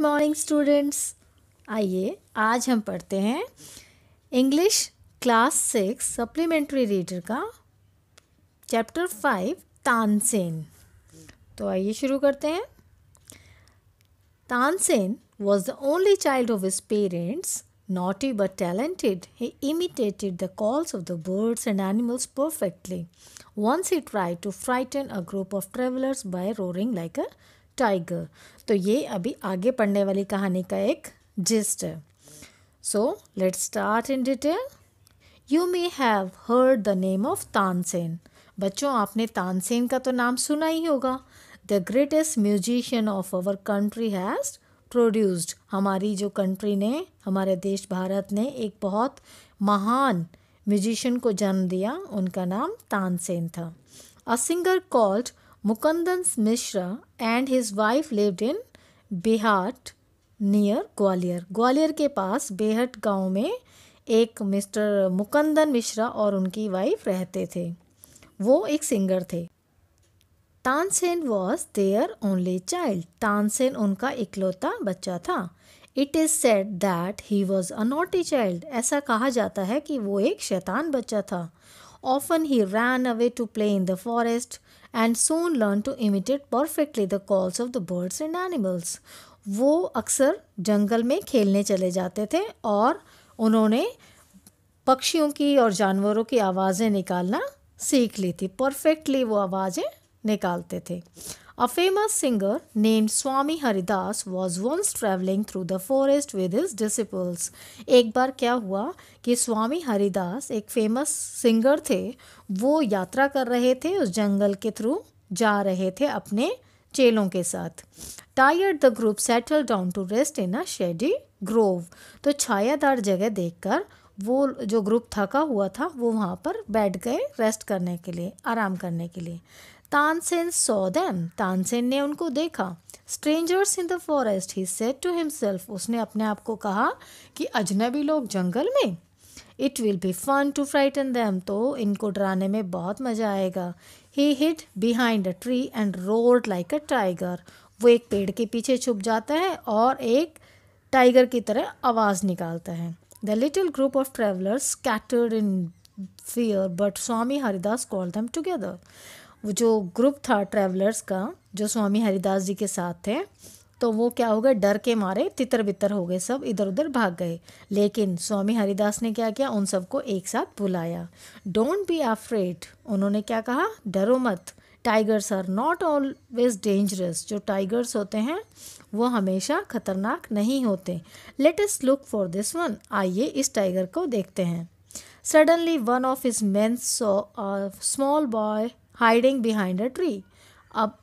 Morning students आइए आज हम पढ़ते हैं English class six supplementary reader का चैप्टर फाइव तानसेन तो आइए शुरू करते हैं Tansen was the only child of his parents naughty but talented he imitated the calls of the birds and animals perfectly once he try to frighten a group of travellers by roaring like a tiger तो ये अभी आगे पढ़ने वाली कहानी का एक gist है so let start in detail you may have heard the name of Tansen बच्चों आपने तानसेन का तो नाम सुना ही होगा the greatest musician of our country has produced हमारी जो कंट्री ने हमारे देश भारत ने एक बहुत महान म्यूजिशियन को जन्म दिया उनका नाम तानसेन था a singer called Mukandan Mishra and his wife lived in Behat near Gwalior Gwalior के पास बेहट गांव में एक मिस्टर मुकंदन मिश्रा और उनकी वाइफ रहते थे वो एक सिंगर थे Tansen was their only child Tansen उनका इकलौता बच्चा था it is said that he was a naughty child ऐसा कहा जाता है कि वो एक शैतान बच्चा था often he ran away to play in the forest and soon learned to imitate perfectly the calls of the birds and animals. वो अक्सर जंगल में खेलने चले जाते थे और उन्होंने पक्षियों की और जानवरों की आवाज़ें निकालना सीख ली थी परफेक्टली वो आवाज़ें निकालते थे A famous singer named Swami Haridas was once traveling through the forest with his disciples. एक बार क्या हुआ कि स्वामी हरिदास एक famous singer थे वो यात्रा कर रहे थे उस जंगल के through जा रहे थे अपने चेलों के साथ Tired the group settled down to rest in a shady grove. तो छायादार जगह देखकर वो जो ग्रुप थका हुआ था वो वहाँ पर बैठ गए रेस्ट करने के लिए आराम करने के लिए तानसेन सो देम तानसेन ने उनको देखा strangers in the forest he said to himself उसने अपने आप को कहा कि अजनबी लोग जंगल में it will be fun to frighten them तो इनको डराने में बहुत मज़ा आएगा he hid behind a tree and roared like a tiger वो एक पेड़ के पीछे छुप जाता है और एक टाइगर की तरह आवाज़ निकालता है the little group of travellers scattered in fear but Swami Haridas call them together वो जो ग्रुप था ट्रैवलर्स का जो स्वामी हरिदास जी के साथ थे तो वो क्या हो गए डर के मारे तितर बितर हो गए सब इधर उधर भाग गए लेकिन स्वामी हरिदास ने क्या किया उन सबको एक साथ बुलाया डोंट बी अफ्रेड उन्होंने क्या कहा डरो मत tigers are not always dangerous जो टाइगर्स होते हैं वो हमेशा खतरनाक नहीं होते let us look for this one आइए इस टाइगर को देखते हैं suddenly one of his men small boy hiding behind a tree अब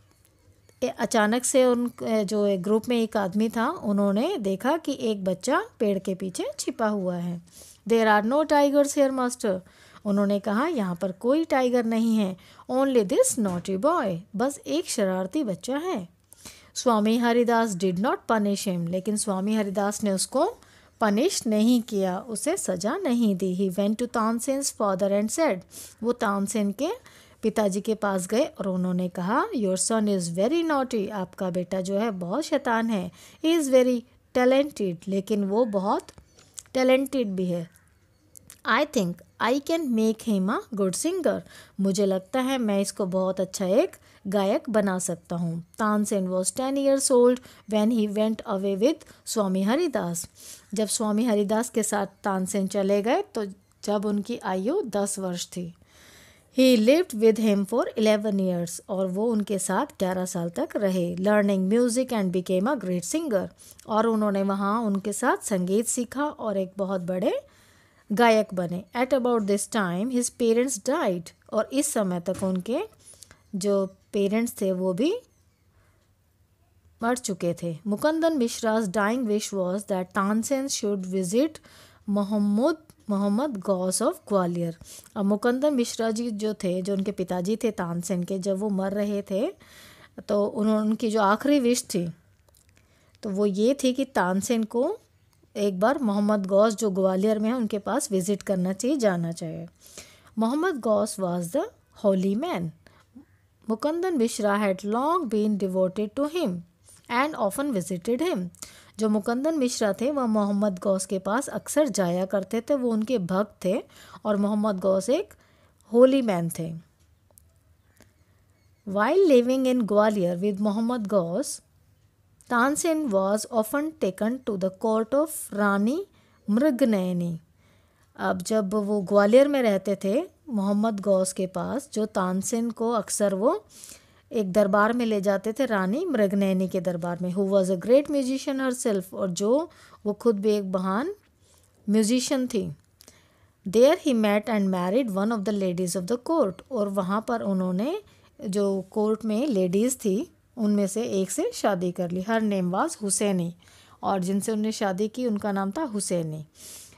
अचानक से उन जो ग्रुप में एक आदमी था उन्होंने देखा कि एक बच्चा पेड़ के पीछे छिपा हुआ है there are no tigers here master उन्होंने कहा यहाँ पर कोई टाइगर नहीं है ओनली दिस नॉटी बॉय बस एक शरारती बच्चा है Swami Haridas did not punish him लेकिन स्वामी हरिदास ने उसको पनिश नहीं किया उसे सजा नहीं दी he went to Tansen father and said वो तानसेन के पिताजी के पास गए और उन्होंने कहा your son is very naughty आपका बेटा जो है बहुत शैतान है ही इज़ वेरी टैलेंटेड लेकिन वो बहुत टैलेंटेड भी है I think I can make him a good singer मुझे लगता है मैं इसको बहुत अच्छा एक गायक बना सकता हूँ Tansen was ten years old when he went away with Swami Haridas जब स्वामी हरिदास के साथ तानसेन चले गए तो जब उनकी आयु दस वर्ष थी he lived with him for eleven years और वो उनके साथ ग्यारह साल तक रहे learning music and became a great singer और उन्होंने वहाँ उनके साथ संगीत सीखा और एक बहुत बड़े गायक बने at about this time his parents died और इस समय तक उनके जो पेरेंट्स थे वो भी मर चुके थे Mukandan Mishra's dying wish was that Tansen should visit Mohammad Mohammad Ghaus of Gwalior अब मुकंदर मिश्रा जी जो थे जो उनके पिताजी थे तानसेन के जब वो मर रहे थे तो उन्होंने उनकी जो आखिरी विश थी तो वो ये थी कि तानसेन को एक बार मोहम्मद गौस जो ग्वालियर में है उनके पास विज़िट करना चाहिए जाना चाहिए Mohammad Ghaus was the holy man Mukandan Mishra had long been devoted to him and often visited him जो मुकंदन मिश्रा थे वह मोहम्मद गौस के पास अक्सर जाया करते थे वो उनके भक्त थे और मोहम्मद गौस एक होली मैन थे while living in Gwalior with Mohammad Ghaus Tansen was often taken to the court of Rani Mrignaini. अब जब वो ग्वालियर में रहते थे मोहम्मद गौस के पास जो तानसेन को अक्सर वो एक दरबार में ले जाते थे रानी मृगनैनी के दरबार में who was a great musician herself और जो वो खुद भी एक महान म्यूजिशियन थी there he met and married one of the ladies of the court और वहाँ पर उन्होंने जो कोर्ट में लेडीज़ थी उनमें से एक से शादी कर ली हर नेम वाज हुसैनी और जिनसे उनने शादी की उनका नाम था Husaini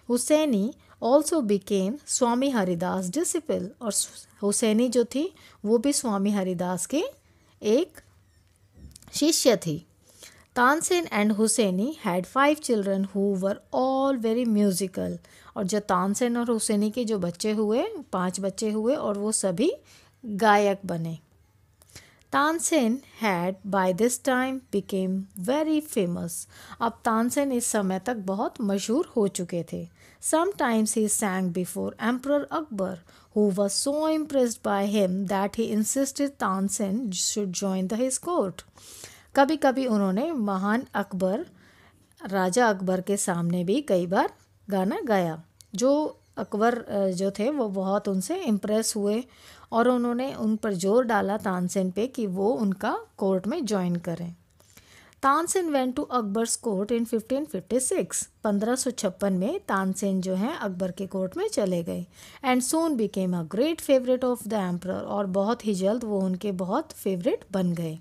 Husaini also became Swami Haridas disciple और हुसैनी जो थी वो भी स्वामी हरिदास के एक शिष्य थी Tansen and Husaini had five children who were all very musical और जो तानसेन और हुसैनी के जो बच्चे हुए पांच बच्चे हुए और वो सभी गायक बने Tansen had by this time became very famous अब तानसेन इस समय तक बहुत मशहूर हो चुके थे sometimes he sang before emperor Akbar who was so impressed by him that he insisted Tansen should join the, his court. कभी कभी उन्होंने महान अकबर राजा अकबर के सामने भी कई बार गाना गाया जो अकबर जो थे वो बहुत उनसे इम्प्रेस हुए और उन्होंने उन पर जोर डाला तानसेन पे कि वो उनका कोर्ट में ज्वाइन करें Tansen went to Akbar's court in 1556 1556 में तानसेन जो हैं अकबर के कोर्ट में चले गए and soon became a great favourite of the emperor और बहुत ही जल्द वो उनके बहुत फेवरेट बन गए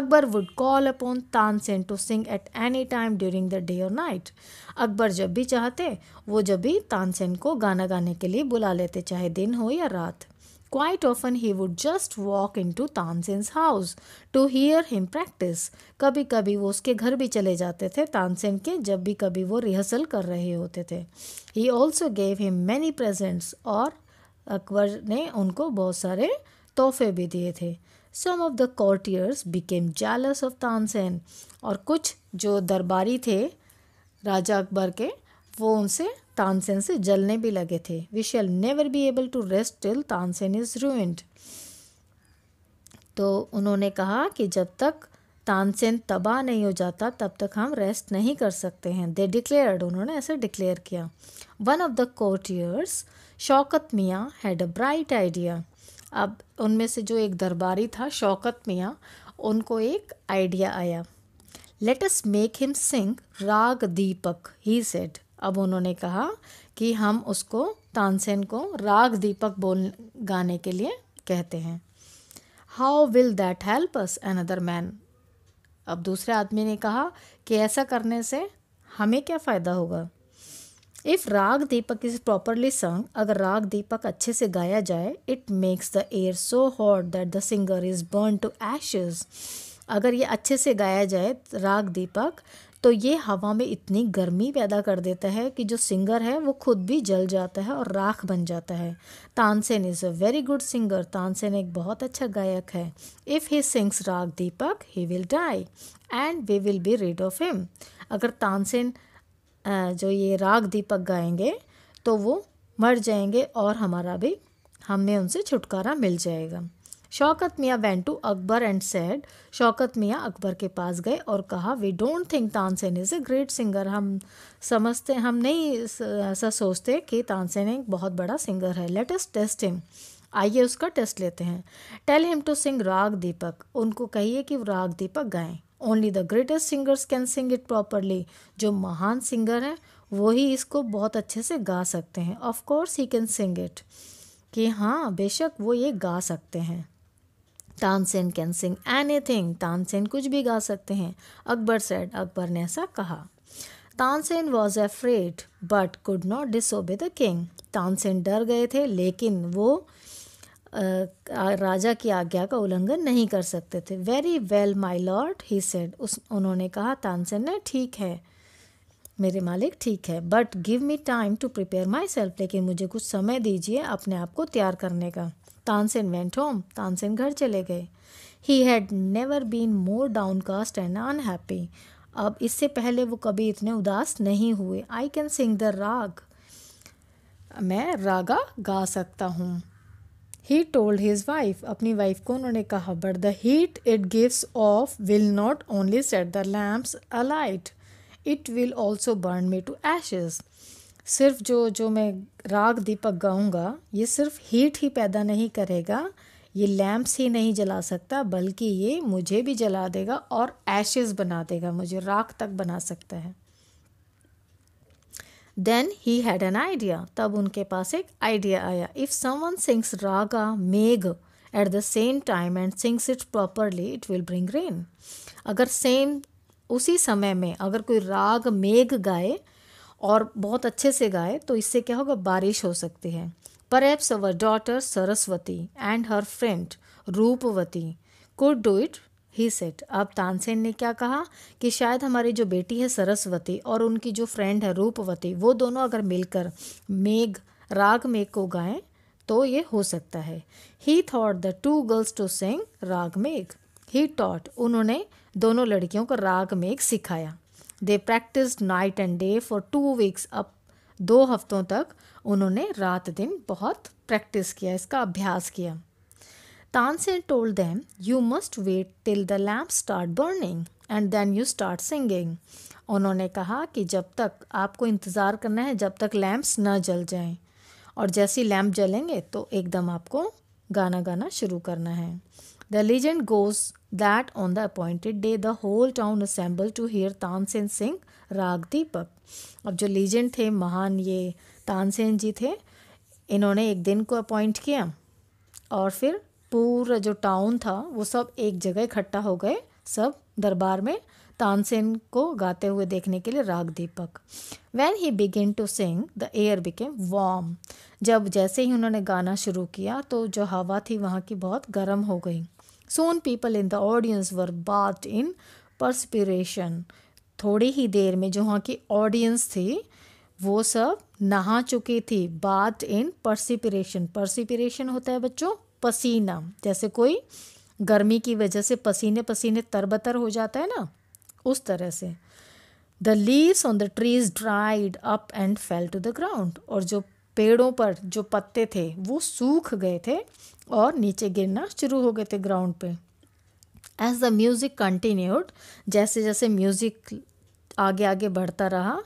Akbar would call upon Tansen to sing at any time during the day और नाइट अकबर जब भी चाहते वो जब भी तानसेन को गाना गाने के लिए बुला लेते चाहे दिन हो या रात quite often he would just walk in to Tansen house to hear him practise कभी कभी वो उसके घर भी चले जाते थे तानसेन के जब भी कभी वो रिहर्सल कर रहे होते थे he also gave him many presents और अकबर ने उनको बहुत सारे तोहफे भी दिए थे some of the courtiers became jealous of Tansen और कुछ जो दरबारी थे राजा अकबर के वो उनसे तानसेन से जलने भी लगे थे we shall never be able to rest till Tansen is ruined तो उन्होंने कहा कि जब तक तानसेन तबाह नहीं हो जाता तब तक हम रेस्ट नहीं कर सकते हैं दे डिक्लेयर्ड उन्होंने ऐसे डिक्लेयर किया one of the courtiers Shaukat Miyan had a bright idea अब उनमें से जो एक दरबारी था शौकत मियाँ उनको एक आइडिया आया let us make him sing raag Deepak he said अब उन्होंने कहा कि हम उसको तानसेन को राग दीपक बोल गाने के लिए कहते हैं how will that help us another man अब दूसरे आदमी ने कहा कि ऐसा करने से हमें क्या फ़ायदा होगा इफ़ राग दीपक इज़ प्रॉपरली संग अगर राग दीपक अच्छे से गाया जाए it makes the air so hot that the singer is burn to ashes अगर ये अच्छे से गाया जाए राग दीपक तो ये हवा में इतनी गर्मी पैदा कर देता है कि जो सिंगर है वो खुद भी जल जाता है और राख बन जाता है Tansen is a very good singer Tansen एक बहुत अच्छा गायक है if he sings raag Deepak he will die and we will be rid of him अगर तानसेन जो ये राग दीपक गाएंगे तो वो मर जाएंगे और हमारा भी हमें उनसे छुटकारा मिल जाएगा Shaukat Miyan went to Akbar and said Shaukat Miyan Akbar के पास गए और कहा we don't think Tansen is a great singer हम समझते हम नहीं ऐसा सोचते कि तानसेन एक बहुत बड़ा सिंगर है लेट टेस्ट हिम आइए उसका टेस्ट लेते हैं tell him to sing raag दीपक उनको कहिए कि राग दीपक गाएं only the greatest singers can sing it properly जो महान सिंगर हैं वही इसको बहुत अच्छे से गा सकते हैं of course he can sing it कि हाँ बेशक वो ये गा सकते हैं Tansen can sing anything Tansen कुछ भी गा सकते हैं अकबर सेड अकबर ने ऐसा कहा Tansen was afraid but could not disobey the king Tansen डर गए थे लेकिन वो आ, राजा की आज्ञा का उल्लंघन नहीं कर सकते थे very well my lord he said उस उन्होंने कहा तानसेन ने ठीक है मेरे मालिक ठीक है but give me time to prepare myself लेकिन मुझे कुछ समय दीजिए अपने आप को तैयार करने का तानसेन वेंट होम तानसेन घर चले गए he had never been more downcast and unhappy अब इससे पहले वो कभी इतने उदास नहीं हुए आई कैन सिंग द राग मैं रागा गा सकता हूँ ही टोल्ड हिज वाइफ अपनी वाइफ को उन्होंने कहा but the heat it gives off will not only set the lamps alight it will also burn me to ashes सिर्फ जो जो मैं राग दीपक गाऊंगा ये सिर्फ हीट ही पैदा नहीं करेगा ये लैम्प्स ही नहीं जला सकता बल्कि ये मुझे भी जला देगा और ऐशेज बना देगा मुझे राख तक बना सकता है then he had an idea तब उनके पास एक आइडिया आया if someone sings raga Megh at the same time and sings it properly it will bring rain अगर सेम उसी समय में अगर कोई राग मेघ गाए और बहुत अच्छे से गाए तो इससे क्या होगा बारिश हो सकती है perhaps our daughter Saraswati and her friend Roopvati could do it he said अब तानसेन ने क्या कहा कि शायद हमारी जो बेटी है सरस्वती और उनकी जो फ्रेंड है रूपवती वो दोनों अगर मिलकर मेघ राग मेघ को गाएं तो ये हो सकता है he thought the two girls to sing raga Megh he taught उन्होंने दोनों लड़कियों को राग मेघ सिखाया they practice night and day for two weeks अप दो हफ्तों तक उन्होंने रात दिन बहुत प्रैक्टिस किया इसका अभ्यास किया से told them you must wait till the lamp start burning and then you start singing उन्होंने कहा कि जब तक आपको इंतज़ार करना है जब तक लैम्प्स न जल जाएं और जैसे ही लैम्प जलेंगे तो एकदम आपको गाना गाना शुरू करना है the legend goes that on the appointed day the whole town assembled to hear Tansen sing raga Deepak अब जो लीजेंड थे महान ये तानसेन जी थे इन्होंने एक दिन को अपॉइंट किया और फिर पूरा जो टाउन था वो सब एक जगह इकट्ठा हो गए सब दरबार में तानसेन को गाते हुए देखने के लिए राग Deepak when he begin to sing the air became warm जब जैसे ही उन्होंने गाना शुरू किया तो जो हवा थी वहाँ की बहुत गर्म हो गई some people in the audience were bathed in perspiration थोड़ी ही देर में जो वहाँ की ऑडियंस थी वो सब नहा चुकी थी बाट इन परसिपरेशन परसिपरेशन होता है बच्चों पसीना जैसे कोई गर्मी की वजह से पसीने पसीने तरबतर हो जाता है ना उस तरह से the leaves on the trees dried up and fell to the ground और जो पेड़ों पर जो पत्ते थे वो सूख गए थे और नीचे गिरना शुरू हो गए थे ग्राउंड पे एज द म्यूज़िक कंटिन्यूड जैसे जैसे म्यूज़िक आगे आगे बढ़ता रहा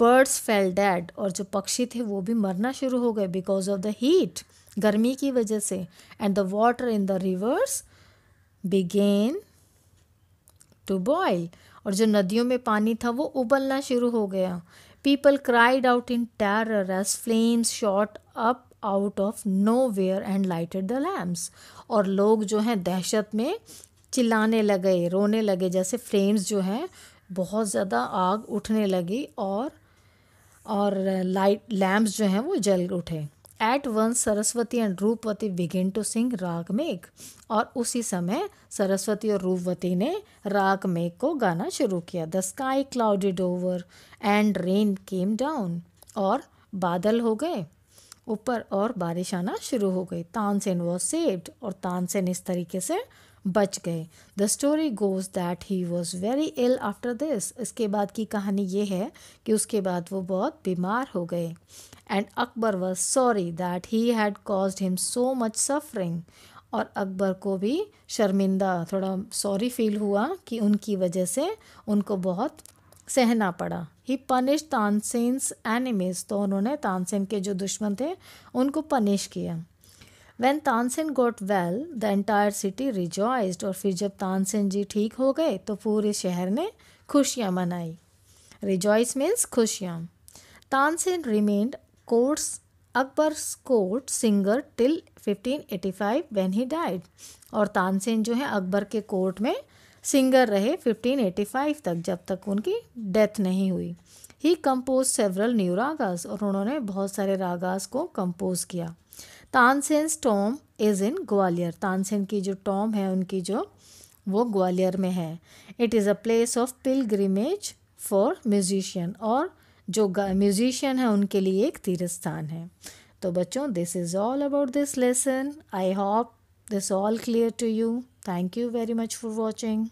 बर्ड्स फेल डैड और जो पक्षी थे वो भी मरना शुरू हो गए बिकॉज ऑफ द हीट गर्मी की वजह से and the water in the rivers began to boil और जो नदियों में पानी था वो उबलना शुरू हो गया People cried out in terror as flames shot up out of nowhere and lighted the lamps और लोग जो हैं दहशत में चिल्लाने लगे रोने लगे जैसे फ्रेम्स जो हैं बहुत ज़्यादा आग उठने लगी और और लाइट लैम्प्स जो हैं वो जल उठे at once Saraswati and Roopvati began to sing raga Megh और उसी समय सरस्वती और रूपवती ने राग मेघ को गाना शुरू किया the sky clouded over and rain came down और बादल हो गए ऊपर और बारिश आना शुरू हो गई तानसेन वॉज सेव्ड और तानसेन इस तरीके से बच गए the story goes that he was very ill after this इसके बाद की कहानी ये है कि उसके बाद वो बहुत बीमार हो गए and Akbar was sorry that he had caused him so much suffering और अकबर को भी शर्मिंदा थोड़ा सॉरी फील हुआ कि उनकी वजह से उनको बहुत सहना पड़ा ही पनिश तानसेन एनिमीज तो उन्होंने तानसेन के जो दुश्मन थे उनको पनिश किया when Tansen got well the entire city rejoiced और फिर जब तानसेन जी ठीक हो गए तो पूरे शहर ने खुशियाँ मनाई रिजॉइस मीन्स खुशियाँ Tansen remained courts Akbar court singer till 1585 when he died और तानसेन जो है अकबर के कोर्ट में सिंगर रहे 1585 तक जब तक उनकी डेथ नहीं हुई he composed several new ragas और उन्होंने बहुत सारे रागास को कंपोज किया Tansen tomb is in Gwalior Tansen की जो टॉम है उनकी जो वो ग्वालियर में है it is a place of pilgrimage for musician और जो म्यूजिशियन है उनके लिए एक तीर्थ स्थान है तो बच्चों this is all about this lesson I hope this all clear to you Thank you very much for watching.